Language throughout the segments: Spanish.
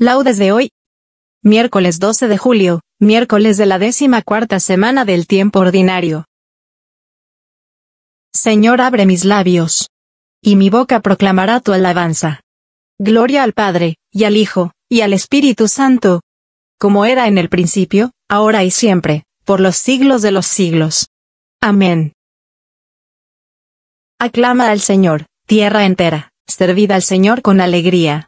Laudes de hoy. Miércoles 12 de julio, miércoles de la décima cuarta semana del tiempo ordinario. Señor abre mis labios. Y mi boca proclamará tu alabanza. Gloria al Padre, y al Hijo, y al Espíritu Santo. Como era en el principio, ahora y siempre, por los siglos de los siglos. Amén. Aclama al Señor, tierra entera, servida al Señor con alegría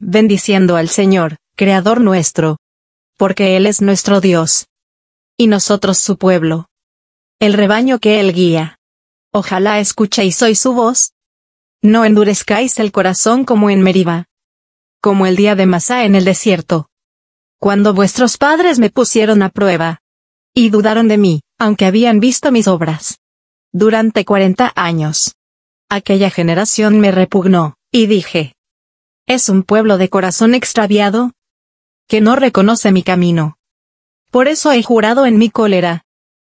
bendiciendo al Señor, Creador nuestro. Porque Él es nuestro Dios. Y nosotros su pueblo. El rebaño que Él guía. Ojalá escuchéis hoy su voz. No endurezcáis el corazón como en Meriba. Como el día de Masá en el desierto. Cuando vuestros padres me pusieron a prueba. Y dudaron de mí, aunque habían visto mis obras. Durante cuarenta años. Aquella generación me repugnó, y dije, es un pueblo de corazón extraviado, que no reconoce mi camino. Por eso he jurado en mi cólera,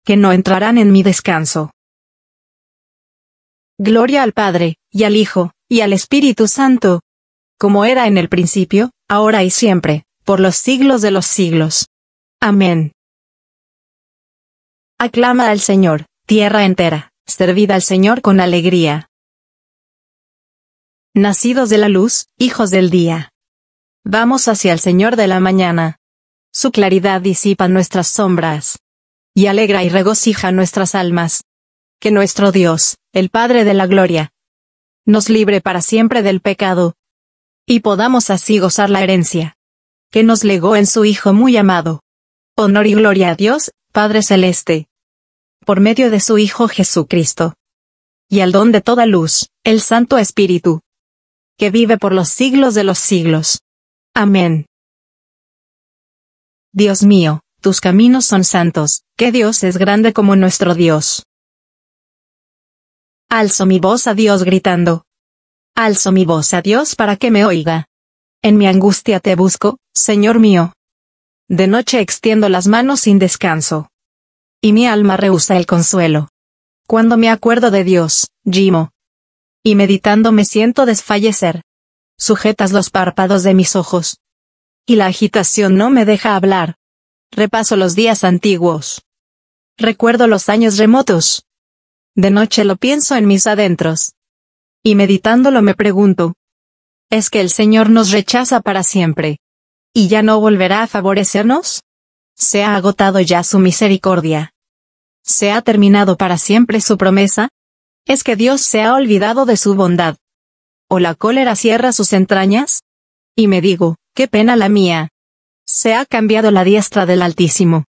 que no entrarán en mi descanso. Gloria al Padre, y al Hijo, y al Espíritu Santo, como era en el principio, ahora y siempre, por los siglos de los siglos. Amén. Aclama al Señor, tierra entera, servida al Señor con alegría nacidos de la luz, hijos del día. Vamos hacia el Señor de la mañana. Su claridad disipa nuestras sombras. Y alegra y regocija nuestras almas. Que nuestro Dios, el Padre de la Gloria, nos libre para siempre del pecado. Y podamos así gozar la herencia. Que nos legó en su Hijo muy amado. Honor y gloria a Dios, Padre Celeste. Por medio de su Hijo Jesucristo. Y al don de toda luz, el Santo Espíritu que vive por los siglos de los siglos. Amén. Dios mío, tus caminos son santos, que Dios es grande como nuestro Dios. Alzo mi voz a Dios gritando. Alzo mi voz a Dios para que me oiga. En mi angustia te busco, Señor mío. De noche extiendo las manos sin descanso. Y mi alma rehúsa el consuelo. Cuando me acuerdo de Dios, gimo, y meditando me siento desfallecer. Sujetas los párpados de mis ojos. Y la agitación no me deja hablar. Repaso los días antiguos. Recuerdo los años remotos. De noche lo pienso en mis adentros. Y meditándolo me pregunto. ¿Es que el Señor nos rechaza para siempre? ¿Y ya no volverá a favorecernos? ¿Se ha agotado ya su misericordia? ¿Se ha terminado para siempre su promesa? ¿Es que Dios se ha olvidado de su bondad? ¿O la cólera cierra sus entrañas? Y me digo, qué pena la mía. Se ha cambiado la diestra del Altísimo.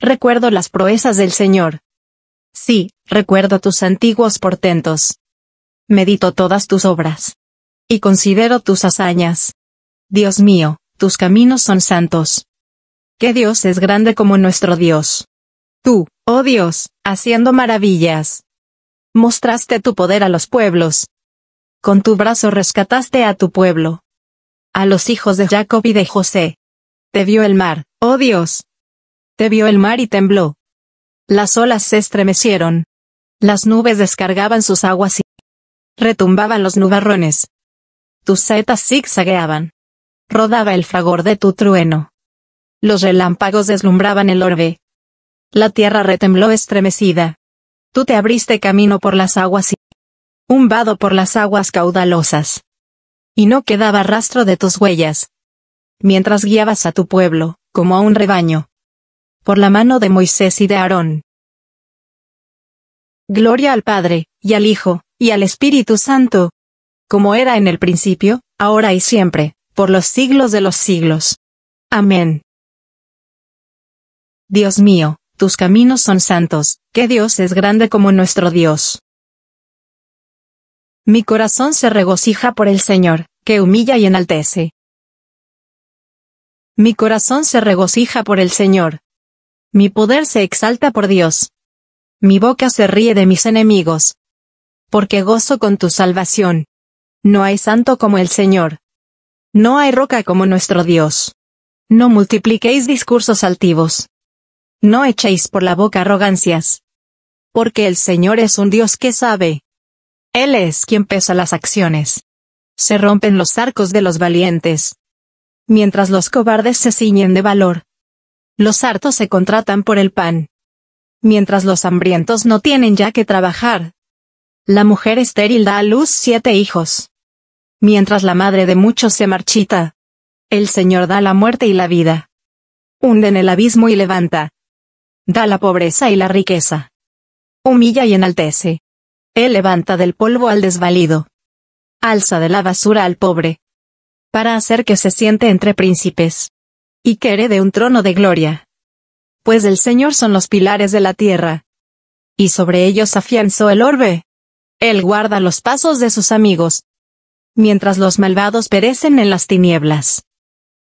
Recuerdo las proezas del Señor. Sí, recuerdo tus antiguos portentos. Medito todas tus obras. Y considero tus hazañas. Dios mío, tus caminos son santos. ¡Qué Dios es grande como nuestro Dios. Tú, oh Dios, haciendo maravillas mostraste tu poder a los pueblos. Con tu brazo rescataste a tu pueblo. A los hijos de Jacob y de José. Te vio el mar, oh Dios. Te vio el mar y tembló. Las olas se estremecieron. Las nubes descargaban sus aguas y retumbaban los nubarrones. Tus setas zigzagueaban. Rodaba el fragor de tu trueno. Los relámpagos deslumbraban el orbe. La tierra retembló estremecida. Tú te abriste camino por las aguas y un vado por las aguas caudalosas. Y no quedaba rastro de tus huellas. Mientras guiabas a tu pueblo, como a un rebaño. Por la mano de Moisés y de Aarón. Gloria al Padre, y al Hijo, y al Espíritu Santo. Como era en el principio, ahora y siempre, por los siglos de los siglos. Amén. Dios mío, tus caminos son santos, que Dios es grande como nuestro Dios. Mi corazón se regocija por el Señor, que humilla y enaltece. Mi corazón se regocija por el Señor. Mi poder se exalta por Dios. Mi boca se ríe de mis enemigos. Porque gozo con tu salvación. No hay santo como el Señor. No hay roca como nuestro Dios. No multipliquéis discursos altivos. No echéis por la boca arrogancias. Porque el Señor es un Dios que sabe. Él es quien pesa las acciones. Se rompen los arcos de los valientes. Mientras los cobardes se ciñen de valor. Los hartos se contratan por el pan. Mientras los hambrientos no tienen ya que trabajar. La mujer estéril da a luz siete hijos. Mientras la madre de muchos se marchita. El Señor da la muerte y la vida. Hunde en el abismo y levanta. Da la pobreza y la riqueza. Humilla y enaltece. Él levanta del polvo al desvalido. Alza de la basura al pobre. Para hacer que se siente entre príncipes. Y que de un trono de gloria. Pues el Señor son los pilares de la tierra. Y sobre ellos afianzó el orbe. Él guarda los pasos de sus amigos. Mientras los malvados perecen en las tinieblas.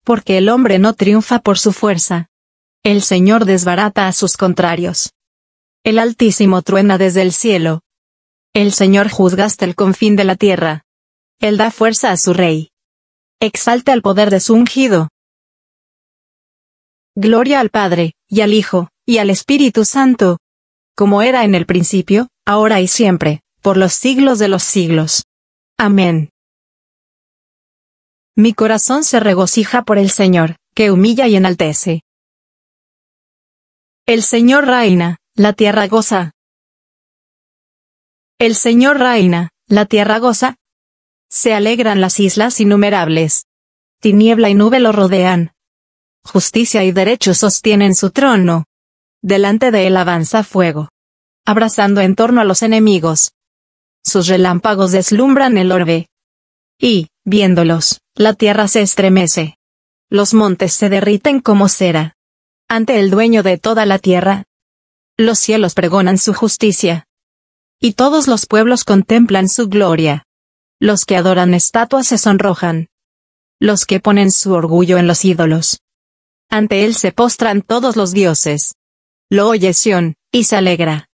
Porque el hombre no triunfa por su fuerza. El Señor desbarata a sus contrarios. El Altísimo truena desde el cielo. El Señor juzga hasta el confín de la tierra. Él da fuerza a su rey. Exalta el poder de su ungido. Gloria al Padre, y al Hijo, y al Espíritu Santo. Como era en el principio, ahora y siempre, por los siglos de los siglos. Amén. Mi corazón se regocija por el Señor, que humilla y enaltece. El Señor reina, la tierra goza. El Señor reina, la tierra goza. Se alegran las islas innumerables. Tiniebla y nube lo rodean. Justicia y derecho sostienen su trono. Delante de él avanza fuego. Abrazando en torno a los enemigos. Sus relámpagos deslumbran el orbe. Y, viéndolos, la tierra se estremece. Los montes se derriten como cera ante el dueño de toda la tierra. Los cielos pregonan su justicia. Y todos los pueblos contemplan su gloria. Los que adoran estatuas se sonrojan. Los que ponen su orgullo en los ídolos. Ante él se postran todos los dioses. Lo oye Sión, y se alegra.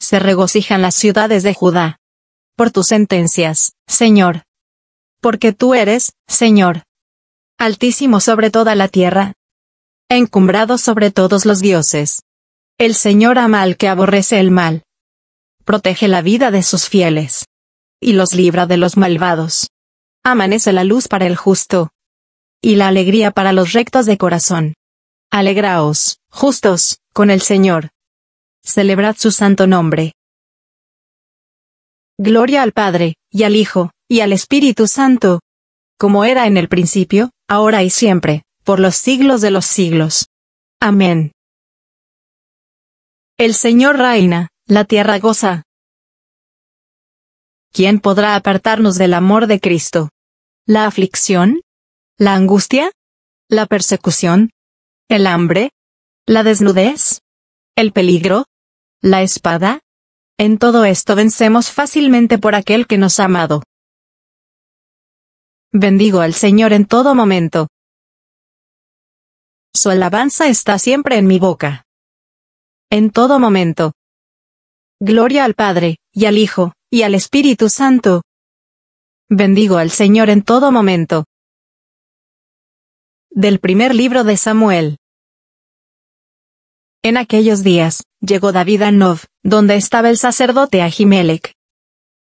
Se regocijan las ciudades de Judá. Por tus sentencias, Señor. Porque tú eres, Señor. Altísimo sobre toda la tierra encumbrado sobre todos los dioses. El Señor ama al que aborrece el mal. Protege la vida de sus fieles. Y los libra de los malvados. Amanece la luz para el justo. Y la alegría para los rectos de corazón. Alegraos, justos, con el Señor. Celebrad su santo nombre. Gloria al Padre, y al Hijo, y al Espíritu Santo. Como era en el principio, ahora y siempre, por los siglos de los siglos. Amén. El Señor reina, la tierra goza. ¿Quién podrá apartarnos del amor de Cristo? ¿La aflicción? ¿La angustia? ¿La persecución? ¿El hambre? ¿La desnudez? ¿El peligro? ¿La espada? En todo esto vencemos fácilmente por aquel que nos ha amado. Bendigo al Señor en todo momento. Su alabanza está siempre en mi boca. En todo momento. Gloria al Padre, y al Hijo, y al Espíritu Santo. Bendigo al Señor en todo momento. Del primer libro de Samuel. En aquellos días, llegó David a Nov, donde estaba el sacerdote Ahimelech.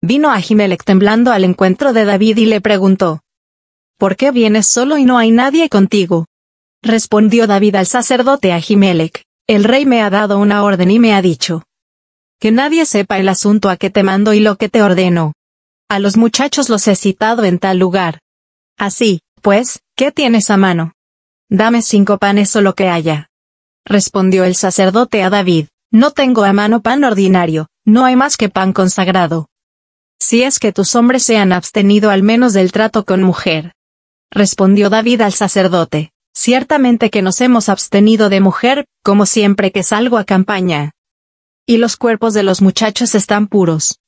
Vino Ahimelech temblando al encuentro de David y le preguntó, ¿Por qué vienes solo y no hay nadie contigo? Respondió David al sacerdote Ahimelech, el rey me ha dado una orden y me ha dicho. Que nadie sepa el asunto a que te mando y lo que te ordeno. A los muchachos los he citado en tal lugar. Así, pues, ¿qué tienes a mano? Dame cinco panes o lo que haya. Respondió el sacerdote a David, no tengo a mano pan ordinario, no hay más que pan consagrado. Si es que tus hombres se han abstenido al menos del trato con mujer. Respondió David al sacerdote, Ciertamente que nos hemos abstenido de mujer, como siempre que salgo a campaña. Y los cuerpos de los muchachos están puros.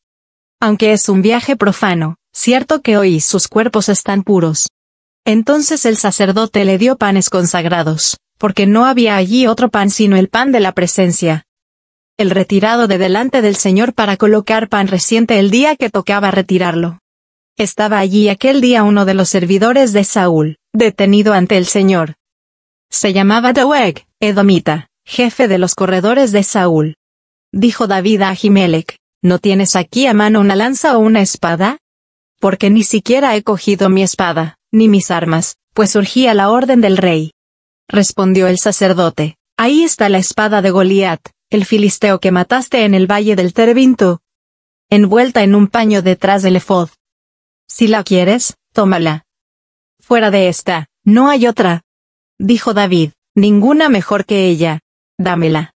Aunque es un viaje profano, cierto que hoy sus cuerpos están puros. Entonces el sacerdote le dio panes consagrados, porque no había allí otro pan sino el pan de la presencia. El retirado de delante del Señor para colocar pan reciente el día que tocaba retirarlo. Estaba allí aquel día uno de los servidores de Saúl, detenido ante el Señor. Se llamaba Doeg, Edomita, jefe de los corredores de Saúl. Dijo David a Ahimelech, ¿no tienes aquí a mano una lanza o una espada? Porque ni siquiera he cogido mi espada, ni mis armas, pues surgía la orden del rey. Respondió el sacerdote, ahí está la espada de Goliat, el filisteo que mataste en el valle del Terebinto. Envuelta en un paño detrás del efod. Si la quieres, tómala. Fuera de esta, no hay otra. Dijo David, ninguna mejor que ella. Dámela.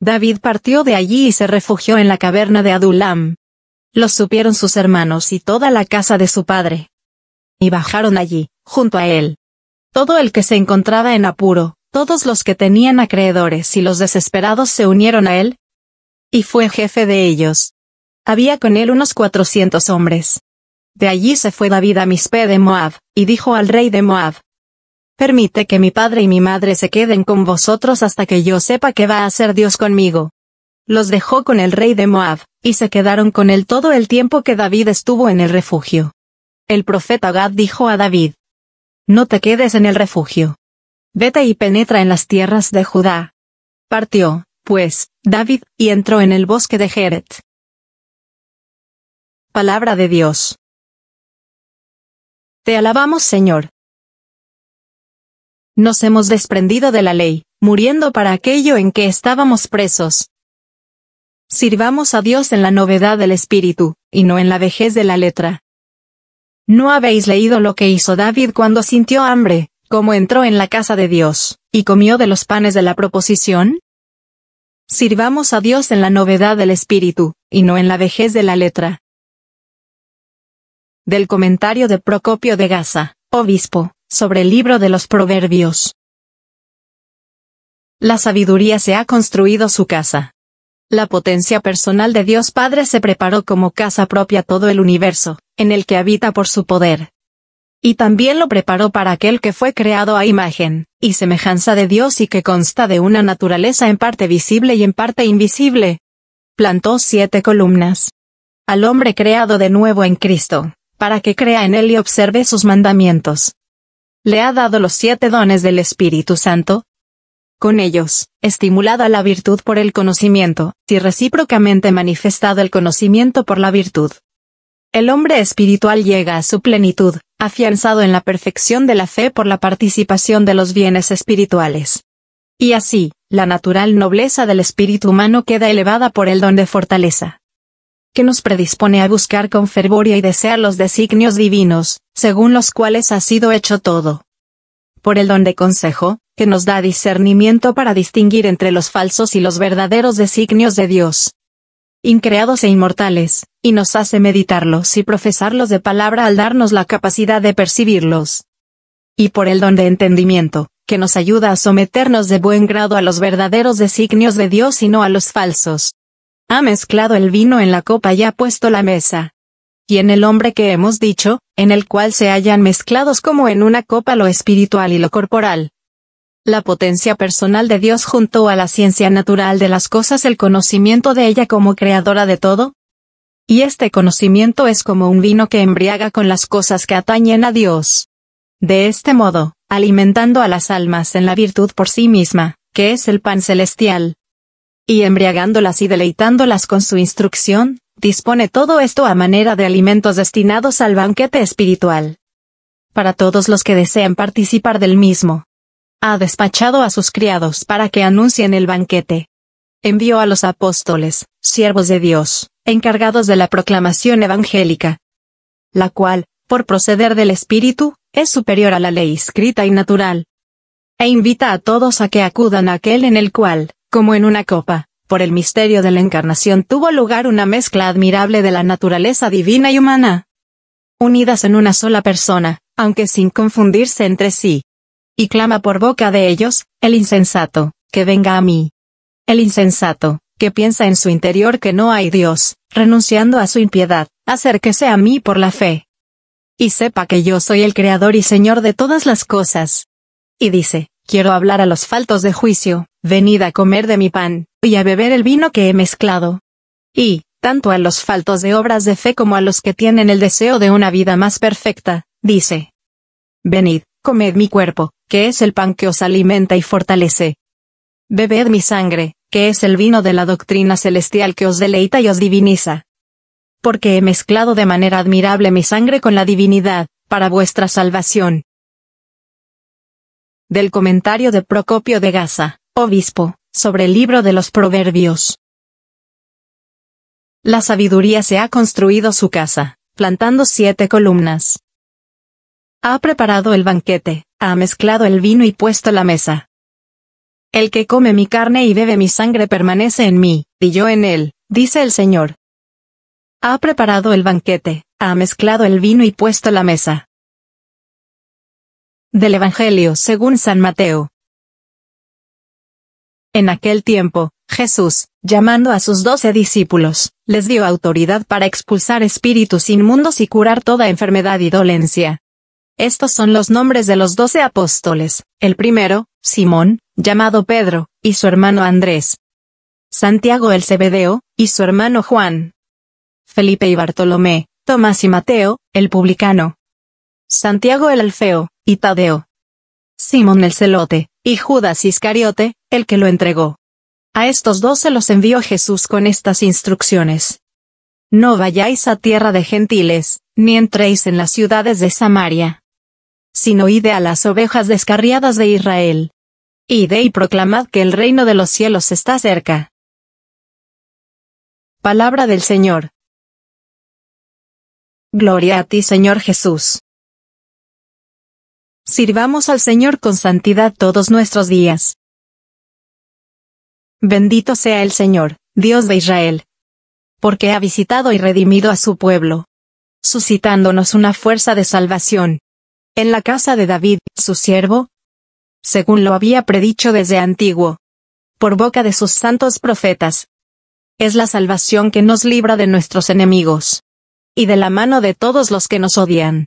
David partió de allí y se refugió en la caverna de Adulam. Lo supieron sus hermanos y toda la casa de su padre. Y bajaron allí, junto a él. Todo el que se encontraba en apuro, todos los que tenían acreedores y los desesperados se unieron a él. Y fue jefe de ellos. Había con él unos cuatrocientos hombres. De allí se fue David a Mispe de Moab, y dijo al rey de Moab, Permite que mi padre y mi madre se queden con vosotros hasta que yo sepa qué va a hacer Dios conmigo. Los dejó con el rey de Moab, y se quedaron con él todo el tiempo que David estuvo en el refugio. El profeta Gad dijo a David, No te quedes en el refugio. Vete y penetra en las tierras de Judá. Partió, pues, David, y entró en el bosque de Jeret. Palabra de Dios. Te alabamos Señor. Nos hemos desprendido de la ley, muriendo para aquello en que estábamos presos. Sirvamos a Dios en la novedad del Espíritu, y no en la vejez de la letra. ¿No habéis leído lo que hizo David cuando sintió hambre, como entró en la casa de Dios, y comió de los panes de la proposición? Sirvamos a Dios en la novedad del Espíritu, y no en la vejez de la letra del comentario de Procopio de Gaza, obispo, sobre el libro de los Proverbios. La sabiduría se ha construido su casa. La potencia personal de Dios Padre se preparó como casa propia todo el universo, en el que habita por su poder. Y también lo preparó para aquel que fue creado a imagen y semejanza de Dios y que consta de una naturaleza en parte visible y en parte invisible. Plantó siete columnas. Al hombre creado de nuevo en Cristo, para que crea en él y observe sus mandamientos. Le ha dado los siete dones del Espíritu Santo. Con ellos, estimulada la virtud por el conocimiento, y recíprocamente manifestado el conocimiento por la virtud. El hombre espiritual llega a su plenitud, afianzado en la perfección de la fe por la participación de los bienes espirituales. Y así, la natural nobleza del espíritu humano queda elevada por el don de fortaleza que nos predispone a buscar con fervor y desear los designios divinos, según los cuales ha sido hecho todo. Por el don de consejo, que nos da discernimiento para distinguir entre los falsos y los verdaderos designios de Dios. Increados e inmortales, y nos hace meditarlos y profesarlos de palabra al darnos la capacidad de percibirlos. Y por el don de entendimiento, que nos ayuda a someternos de buen grado a los verdaderos designios de Dios y no a los falsos. Ha mezclado el vino en la copa y ha puesto la mesa. Y en el hombre que hemos dicho, en el cual se hayan mezclados como en una copa lo espiritual y lo corporal. La potencia personal de Dios junto a la ciencia natural de las cosas el conocimiento de ella como creadora de todo. Y este conocimiento es como un vino que embriaga con las cosas que atañen a Dios. De este modo, alimentando a las almas en la virtud por sí misma, que es el pan celestial, y embriagándolas y deleitándolas con su instrucción, dispone todo esto a manera de alimentos destinados al banquete espiritual. Para todos los que desean participar del mismo. Ha despachado a sus criados para que anuncien el banquete. Envió a los apóstoles, siervos de Dios, encargados de la proclamación evangélica. La cual, por proceder del Espíritu, es superior a la ley escrita y natural. E invita a todos a que acudan a aquel en el cual, como en una copa, por el misterio de la encarnación tuvo lugar una mezcla admirable de la naturaleza divina y humana. Unidas en una sola persona, aunque sin confundirse entre sí. Y clama por boca de ellos, el insensato, que venga a mí. El insensato, que piensa en su interior que no hay Dios, renunciando a su impiedad, acérquese a mí por la fe. Y sepa que yo soy el Creador y Señor de todas las cosas. Y dice, Quiero hablar a los faltos de juicio, venid a comer de mi pan, y a beber el vino que he mezclado. Y, tanto a los faltos de obras de fe como a los que tienen el deseo de una vida más perfecta, dice. Venid, comed mi cuerpo, que es el pan que os alimenta y fortalece. Bebed mi sangre, que es el vino de la doctrina celestial que os deleita y os diviniza. Porque he mezclado de manera admirable mi sangre con la divinidad, para vuestra salvación, del comentario de Procopio de Gaza, obispo, sobre el libro de los Proverbios. La sabiduría se ha construido su casa, plantando siete columnas. Ha preparado el banquete, ha mezclado el vino y puesto la mesa. El que come mi carne y bebe mi sangre permanece en mí, y yo en él, dice el Señor. Ha preparado el banquete, ha mezclado el vino y puesto la mesa. Del Evangelio según San Mateo. En aquel tiempo, Jesús, llamando a sus doce discípulos, les dio autoridad para expulsar espíritus inmundos y curar toda enfermedad y dolencia. Estos son los nombres de los doce apóstoles, el primero, Simón, llamado Pedro, y su hermano Andrés. Santiago el Cebedeo, y su hermano Juan. Felipe y Bartolomé, Tomás y Mateo, el publicano, Santiago el Alfeo, y Tadeo. Simón el Celote, y Judas Iscariote, el que lo entregó. A estos dos se los envió Jesús con estas instrucciones. No vayáis a tierra de gentiles, ni entréis en las ciudades de Samaria. Sino ide a las ovejas descarriadas de Israel. Ide y proclamad que el reino de los cielos está cerca. Palabra del Señor. Gloria a ti Señor Jesús. Sirvamos al Señor con santidad todos nuestros días. Bendito sea el Señor, Dios de Israel, porque ha visitado y redimido a su pueblo, suscitándonos una fuerza de salvación. En la casa de David, su siervo, según lo había predicho desde antiguo, por boca de sus santos profetas. Es la salvación que nos libra de nuestros enemigos y de la mano de todos los que nos odian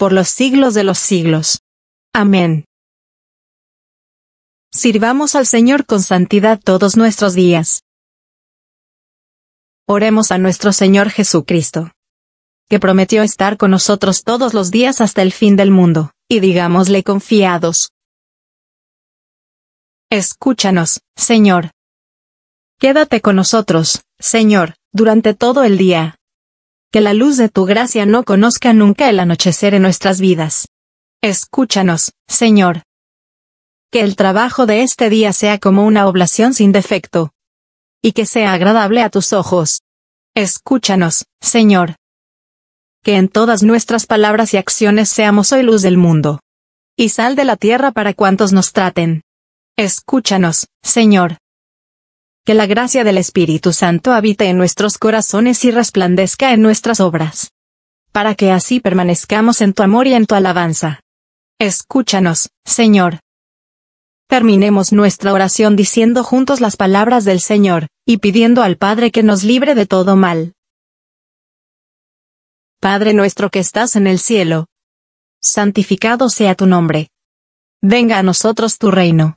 por los siglos de los siglos. Amén. Sirvamos al Señor con santidad todos nuestros días. Oremos a nuestro Señor Jesucristo, que prometió estar con nosotros todos los días hasta el fin del mundo, y digámosle confiados. Escúchanos, Señor. Quédate con nosotros, Señor, durante todo el día, que la luz de tu gracia no conozca nunca el anochecer en nuestras vidas. Escúchanos, Señor. Que el trabajo de este día sea como una oblación sin defecto. Y que sea agradable a tus ojos. Escúchanos, Señor. Que en todas nuestras palabras y acciones seamos hoy luz del mundo. Y sal de la tierra para cuantos nos traten. Escúchanos, Señor la gracia del Espíritu Santo habite en nuestros corazones y resplandezca en nuestras obras. Para que así permanezcamos en tu amor y en tu alabanza. Escúchanos, Señor. Terminemos nuestra oración diciendo juntos las palabras del Señor, y pidiendo al Padre que nos libre de todo mal. Padre nuestro que estás en el cielo. Santificado sea tu nombre. Venga a nosotros tu reino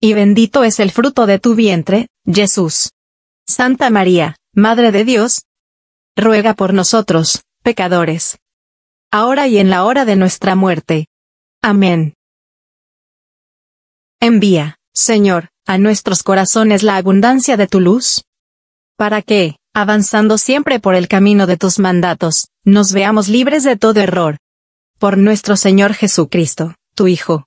y bendito es el fruto de tu vientre, Jesús. Santa María, Madre de Dios, ruega por nosotros, pecadores, ahora y en la hora de nuestra muerte. Amén. Envía, Señor, a nuestros corazones la abundancia de tu luz, para que, avanzando siempre por el camino de tus mandatos, nos veamos libres de todo error. Por nuestro Señor Jesucristo, tu Hijo,